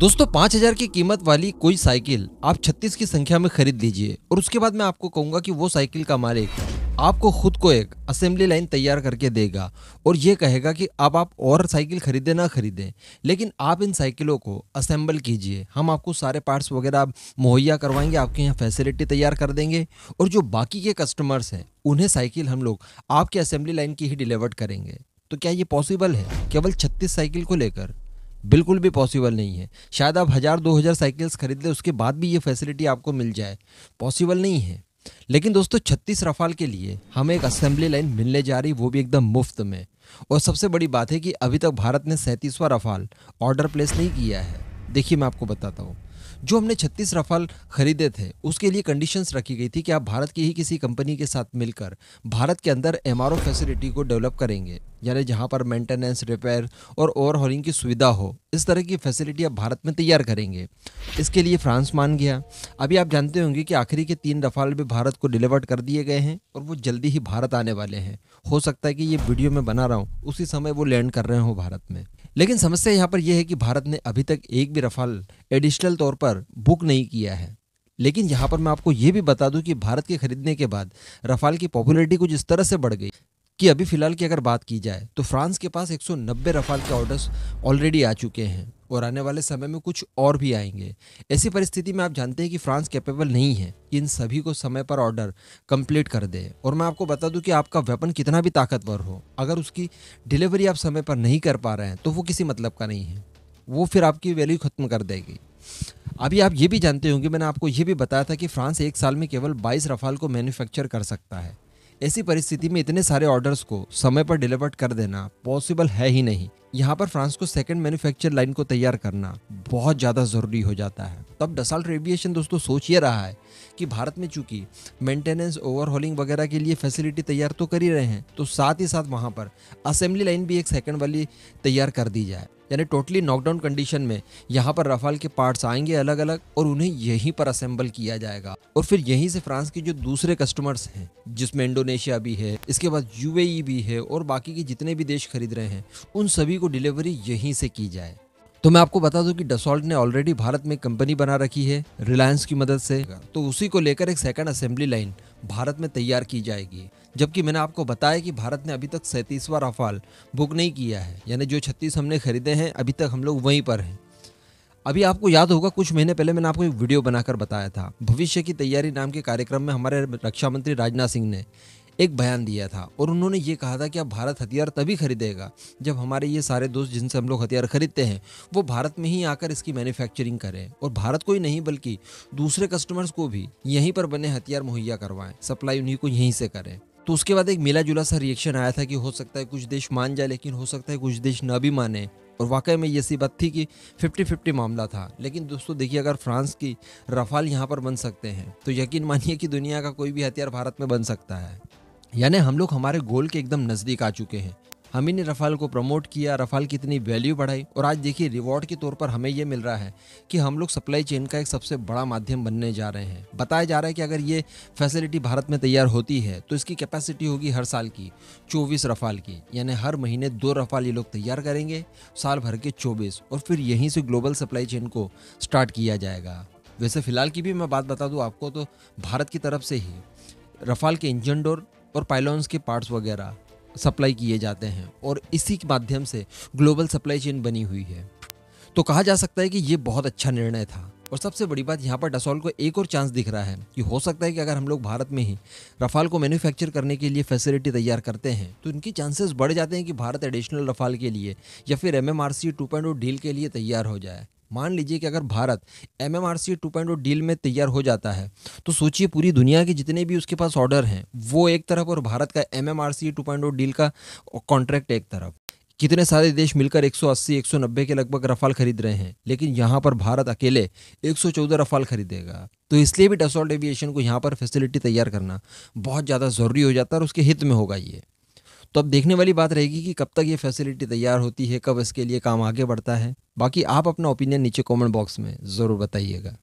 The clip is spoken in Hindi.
दोस्तों पाँच हजार की कीमत वाली कोई साइकिल आप छत्तीस की संख्या में खरीद लीजिए और उसके बाद मैं आपको कहूंगा कि वो साइकिल का मालिक आपको खुद को एक असेंबली लाइन तैयार करके देगा और ये कहेगा कि अब आप और साइकिल खरीदें ना खरीदें लेकिन आप इन साइकिलों को असेंबल कीजिए हम आपको सारे पार्ट्स वगैरह आप मुहैया करवाएंगे आपके यहाँ फैसिलिटी तैयार कर देंगे और जो बाकी के कस्टमर्स हैं उन्हें साइकिल हम लोग आपके असेंबली लाइन की ही डिलीवर करेंगे तो क्या ये पॉसिबल है केवल छत्तीस साइकिल को लेकर बिल्कुल भी पॉसिबल नहीं है शायद आप हज़ार दो हज़ार साइकिल्स खरीद लें उसके बाद भी ये फैसिलिटी आपको मिल जाए पॉसिबल नहीं है लेकिन दोस्तों छत्तीस रफाल के लिए हमें एक असेंबली लाइन मिलने जा रही वो भी एकदम मुफ्त में और सबसे बड़ी बात है कि अभी तक भारत ने सैंतीसवां रफाल ऑर्डर प्लेस नहीं किया है देखिए मैं आपको बताता हूँ जो हमने 36 रफाल खरीदे थे उसके लिए कंडीशंस रखी गई थी कि आप भारत की ही किसी कंपनी के साथ मिलकर भारत के अंदर एम फैसिलिटी को डेवलप करेंगे यानी जहां पर मेंटेनेंस रिपेयर और ओवरहॉलिंग की सुविधा हो इस तरह की फैसिलिटी आप भारत में तैयार करेंगे इसके लिए फ्रांस मान गया अभी आप जानते होंगे कि आखिरी के तीन रफाल भी भारत को डिलीवर्ड कर दिए गए हैं और वो जल्दी ही भारत आने वाले हैं हो सकता है कि ये वीडियो में बना रहा हूँ उसी समय वो लैंड कर रहे हो भारत में लेकिन समस्या यहाँ पर यह है कि भारत ने अभी तक एक भी रफाल एडिशनल तौर पर बुक नहीं किया है लेकिन यहाँ पर मैं आपको ये भी बता दूं कि भारत के खरीदने के बाद रफाल की पॉपुलरिटी कुछ इस तरह से बढ़ गई कि अभी फ़िलहाल की अगर बात की जाए तो फ्रांस के पास 190 रफाल के ऑर्डर्स ऑलरेडी आ चुके हैं और आने वाले समय में कुछ और भी आएंगे ऐसी परिस्थिति में आप जानते हैं कि फ्रांस कैपेबल नहीं है कि इन सभी को समय पर ऑर्डर कंप्लीट कर दे और मैं आपको बता दूं कि आपका वेपन कितना भी ताकतवर हो अगर उसकी डिलीवरी आप समय पर नहीं कर पा रहे हैं तो वो किसी मतलब का नहीं है वो फिर आपकी वैल्यू ख़त्म कर देगी अभी आप ये भी जानते होंगे मैंने आपको ये भी बताया था कि फ्रांस एक साल में केवल 22 रफाल को मैन्युफैक्चर कर सकता है ऐसी परिस्थिति में इतने सारे ऑर्डर्स को समय पर डिलीवर्ड कर देना पॉसिबल है ही नहीं यहाँ पर फ्रांस को सेकेंड मैन्युफैक्चर लाइन को तैयार करना बहुत ज़्यादा ज़रूरी हो जाता है तब डसाल्ट एविएशन दोस्तों सोच ये रहा है कि भारत में चूंकि मेंटेनेंस ओवरहॉलिंग वगैरह के लिए फैसिलिटी तैयार तो कर ही रहे हैं तो साथ ही साथ वहाँ पर असेंबली लाइन भी एक सेकेंड वाली तैयार कर दी जाए यानी टोटली नॉकडाउन कंडीशन में यहाँ पर रफाल के पार्ट्स आएंगे अलग अलग और उन्हें यहीं पर असेंबल किया जाएगा और फिर यहीं से फ्रांस के जो दूसरे कस्टमर्स हैं जिसमें इंडोनेशिया भी है इसके बाद यूएई e भी है और बाकी के जितने भी देश खरीद रहे हैं उन सभी को डिलीवरी यहीं से की जाए तो मैं आपको बता दूं कि डसॉल्ट ने ऑलरेडी भारत में कंपनी बना रखी है रिलायंस की मदद से तो उसी को लेकर एक सेकंड असेंबली लाइन भारत में तैयार की जाएगी जबकि मैंने आपको बताया कि भारत ने अभी तक सैंतीसवां रफाल बुक नहीं किया है यानी जो छत्तीस हमने खरीदे हैं अभी तक हम लोग वहीं पर हैं अभी आपको याद होगा कुछ महीने पहले मैंने आपको एक वीडियो बनाकर बताया था भविष्य की तैयारी नाम के कार्यक्रम में हमारे रक्षा मंत्री राजनाथ सिंह ने एक बयान दिया था और उन्होंने ये कहा था कि अब भारत हथियार तभी खरीदेगा जब हमारे ये सारे दोस्त जिनसे हम लोग हथियार खरीदते हैं वो भारत में ही आकर इसकी मैन्युफैक्चरिंग करें और भारत को ही नहीं बल्कि दूसरे कस्टमर्स को भी यहीं पर बने हथियार मुहैया करवाएं सप्लाई उन्हीं को यहीं से करें तो उसके बाद एक मिला जुला सा रिएक्शन आया था कि हो सकता है कुछ देश मान जाए लेकिन हो सकता है कुछ देश ना भी माने और वाकई में ये सी बात थी कि 50-50 मामला था लेकिन दोस्तों देखिए अगर फ्रांस की रफाल यहाँ पर बन सकते हैं तो यकीन मानिए कि दुनिया का कोई भी हथियार भारत में बन सकता है यानी हम लोग हमारे गोल के एकदम नज़दीक आ चुके हैं हमी ने रफाल को प्रमोट किया रफाल की इतनी वैल्यू बढ़ाई और आज देखिए रिवॉर्ड के तौर पर हमें ये मिल रहा है कि हम लोग सप्लाई चेन का एक सबसे बड़ा माध्यम बनने जा रहे हैं बताया जा रहा है कि अगर ये फैसिलिटी भारत में तैयार होती है तो इसकी कैपेसिटी होगी हर साल की चौबीस रफाल की यानी हर महीने दो रफाल ये लोग तैयार करेंगे साल भर के चौबीस और फिर यहीं से ग्लोबल सप्लाई चेन को स्टार्ट किया जाएगा वैसे फ़िलहाल की भी मैं बात बता दूँ आपको तो भारत की तरफ से ही रफाल के इंजन डोर और पाइलॉन्स के पार्ट्स वगैरह सप्लाई किए जाते हैं और इसी के माध्यम से ग्लोबल सप्लाई चेन बनी हुई है तो कहा जा सकता है कि ये बहुत अच्छा निर्णय था और सबसे बड़ी बात यहाँ पर डसॉल को एक और चांस दिख रहा है कि हो सकता है कि अगर हम लोग भारत में ही रफाल को मैन्युफैक्चर करने के लिए फैसिलिटी तैयार करते हैं तो इनके चांसेस बढ़ जाते हैं कि भारत एडिशनल रफाल के लिए या फिर एम एम डील के लिए तैयार हो जाए मान लीजिए कि अगर Bharat M M R C two point deal में तैयार हो जाता है तो सोचिए पूरी दुनिया के जितने भी उसके पास ऑर्डर हैं वो एक तरफ और भारत का M M R C two point deal का कॉन्ट्रैक्ट एक तरफ कितने सारे देश मिलकर 180 190 के लगभग रफाल खरीद रहे हैं लेकिन यहाँ पर भारत अकेले 114 रफाल खरीदेगा तो इसलिए भी डसॉल्ट एविएशन को यहाँ पर फैसिलिटी तैयार करना बहुत ज़्यादा ज़रूरी हो जाता है और उसके हित में होगा ये तो अब देखने वाली बात रहेगी कि कब तक ये फैसिलिटी तैयार होती है कब इसके लिए काम आगे बढ़ता है बाकी आप अपना ओपिनियन नीचे कमेंट बॉक्स में ज़रूर बताइएगा